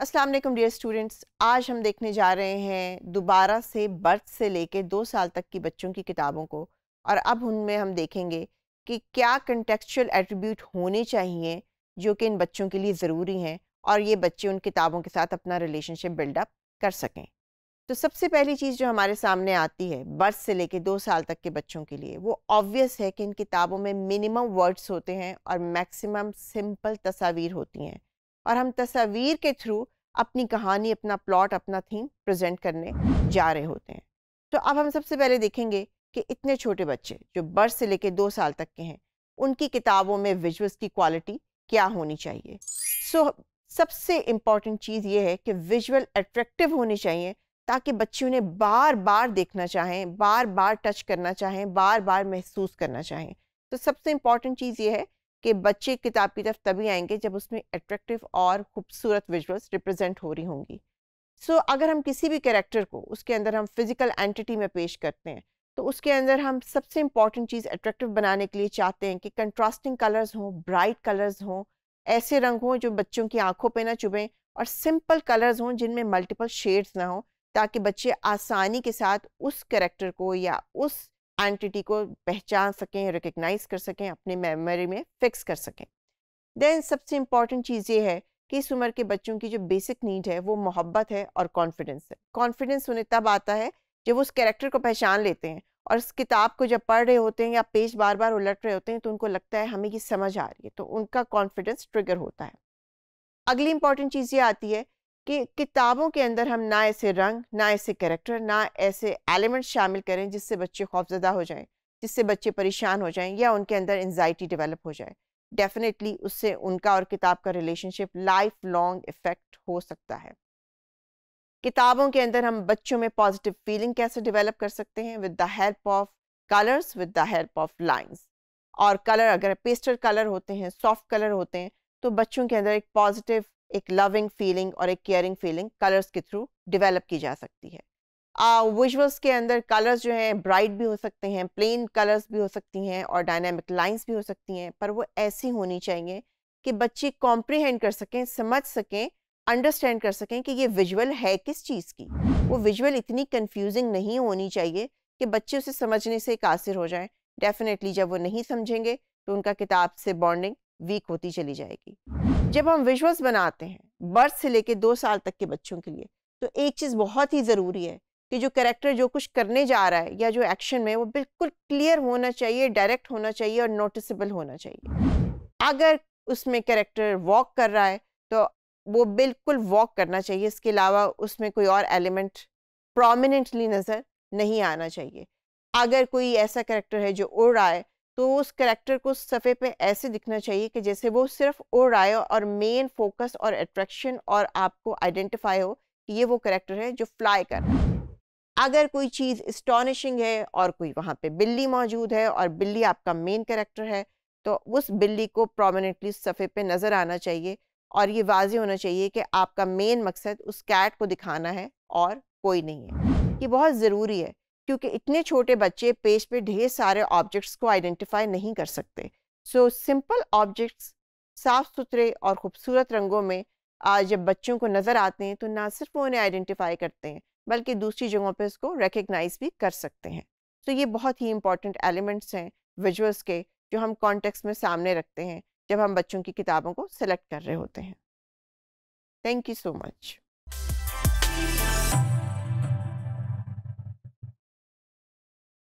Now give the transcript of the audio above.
अस्सलाम वालेकुम dear students आज हम देखने जा रहे हैं दोबारा से बर्थ से लेके दो साल तक की बच्चों की किताबों को और अब उनमें हम देखेंगे कि क्या कंटेक्चुअल एट्रीब्यूट होने चाहिए जो कि इन बच्चों के लिए ज़रूरी हैं और ये बच्चे उन किताबों के साथ अपना रिलेशनशिप बिल्डअप कर सकें तो सबसे पहली चीज़ जो हमारे सामने आती है बर्थ से लेके दो साल तक के बच्चों के लिए वो ऑब्वियस है कि इन किताबों में मिनिमम वर्ड्स होते हैं और मैक्सिमम सिंपल तस्वीर होती हैं और हम तस्वीर के थ्रू अपनी कहानी अपना प्लॉट अपना थीम प्रेजेंट करने जा रहे होते हैं तो अब हम सबसे पहले देखेंगे कि इतने छोटे बच्चे जो बर्स से लेकर दो साल तक के हैं उनकी किताबों में विजुअल्स की क्वालिटी क्या होनी चाहिए सो so, सबसे इम्पॉर्टेंट चीज़ ये है कि विजुअल अट्रैक्टिव होने चाहिए ताकि बच्चे उन्हें बार बार देखना चाहें बार बार टच करना चाहें बार बार महसूस करना चाहें तो सबसे इम्पॉर्टेंट चीज़ ये है कि बच्चे किताब की तरफ तभी आएंगे जब उसमें अट्रैक्टिव और खूबसूरत विजुअल्स रिप्रेजेंट हो रही होंगी सो so, अगर हम किसी भी कैरेक्टर को उसके अंदर हम फिजिकल एंटिटी में पेश करते हैं तो उसके अंदर हम सबसे इम्पॉर्टेंट चीज़ अट्रैक्टिव बनाने के लिए चाहते हैं कि कंट्रास्टिंग कलर्स हों ब्राइट कलर्स हों ऐसे रंग हों जो बच्चों की आंखों पे ना चुभें और सिंपल कलर्स हों जिनमें मल्टीपल शेड्स ना हों ताकि बच्चे आसानी के साथ उस करेक्टर को या उस एंटिटी को पहचान सकें रिकग्नाइज कर सकें अपने मेमोरी में फिक्स कर सकें देन सबसे इम्पॉर्टेंट चीज़ ये है कि इस उम्र के बच्चों की जो बेसिक नीड है वो मोहब्बत है और कॉन्फिडेंस है कॉन्फिडेंस उन्हें तब आता है जब उस कैरेक्टर को पहचान लेते हैं और इस किताब को जब पढ़ रहे होते हैं या पेज बार बार उलट रहे होते हैं तो उनको लगता है हमें ये समझ आ रही है तो उनका कॉन्फिडेंस ट्रिगर होता है अगली इंपॉर्टेंट चीज़ ये आती है कि किताबों के अंदर हम ना ऐसे रंग ना ऐसे करेक्टर ना ऐसे एलिमेंट शामिल करें जिससे बच्चे खौफजदा हो जाएं जिससे बच्चे परेशान हो जाएं या उनके अंदर एनजाइटी डेवलप हो जाए डेफिनेटली उससे उनका और किताब का रिलेशनशिप लाइफ लॉन्ग इफ़ेक्ट हो सकता है किताबों के अंदर हम बच्चों में पॉजिटिव फीलिंग कैसे डेवलप कर सकते हैं with the help of colours with the help of lines और कलर अगर पेस्टर कलर होते हैं सॉफ्ट कलर होते हैं तो बच्चों के अंदर एक पॉजिटिव एक लविंग फीलिंग और एक केयरिंग फीलिंग कलर्स के थ्रू डेवलप की जा सकती है विजुअल्स uh, के अंदर कलर्स जो हैं ब्राइट भी हो सकते हैं प्लेन कलर्स भी हो सकती हैं और डायनेमिक लाइंस भी हो सकती हैं पर वो ऐसी होनी चाहिए कि बच्चे कॉम्प्रिहेंड कर सकें समझ सकें अंडरस्टैंड कर सकें कि ये विजुअल है किस चीज़ की वो विजुअल इतनी कंफ्यूजिंग नहीं होनी चाहिए कि बच्चे उसे समझने से कासिर हो जाएं डेफिनेटली जब वो नहीं समझेंगे तो उनका किताब से बॉन्डिंग वीक होती चली जाएगी जब हम विजुअल्स बनाते हैं बर्थ से लेकर दो साल तक के बच्चों के लिए तो एक चीज़ बहुत ही ज़रूरी है कि जो करेक्टर जो कुछ करने जा रहा है या जो एक्शन में वो बिल्कुल क्लियर होना चाहिए डायरेक्ट होना चाहिए और नोटिसबल होना चाहिए अगर उसमें करेक्टर वॉक कर रहा है तो वो बिल्कुल वॉक करना चाहिए इसके अलावा उसमें कोई और एलिमेंट प्रोमिनेंटली नज़र नहीं आना चाहिए अगर कोई ऐसा करेक्टर है जो उड़ रहा है तो उस करेक्टर को सफ़े पे ऐसे दिखना चाहिए कि जैसे वो सिर्फ उड़ रहा हो और मेन फोकस और अट्रैक्शन और आपको आइडेंटिफाई हो कि ये वो करेक्टर है जो फ्लाई कर रहा है अगर कोई चीज़ इस्टॉनिशिंग है और कोई वहाँ पे बिल्ली मौजूद है और बिल्ली आपका मेन करेक्टर है तो उस बिल्ली को प्रोमिनेंटली सफ़े पे नज़र आना चाहिए और ये वाजे होना चाहिए कि आपका मेन मकसद उस कैट को दिखाना है और कोई नहीं है ये बहुत ज़रूरी है क्योंकि इतने छोटे बच्चे पेज पे ढेर सारे ऑब्जेक्ट्स को आइडेंटिफाई नहीं कर सकते सो सिंपल ऑब्जेक्ट्स साफ सुथरे और खूबसूरत रंगों में आज जब बच्चों को नज़र आते हैं तो ना सिर्फ वो उन्हें आइडेंटिफाई करते हैं बल्कि दूसरी जगहों पर इसको रिकग्नाइज भी कर सकते हैं तो ये बहुत ही इंपॉर्टेंट एलिमेंट्स हैं विजुअल्स के जो हम कॉन्टेक्स्ट में सामने रखते हैं जब हम बच्चों की किताबों को सेलेक्ट कर रहे होते हैं थैंक यू सो मच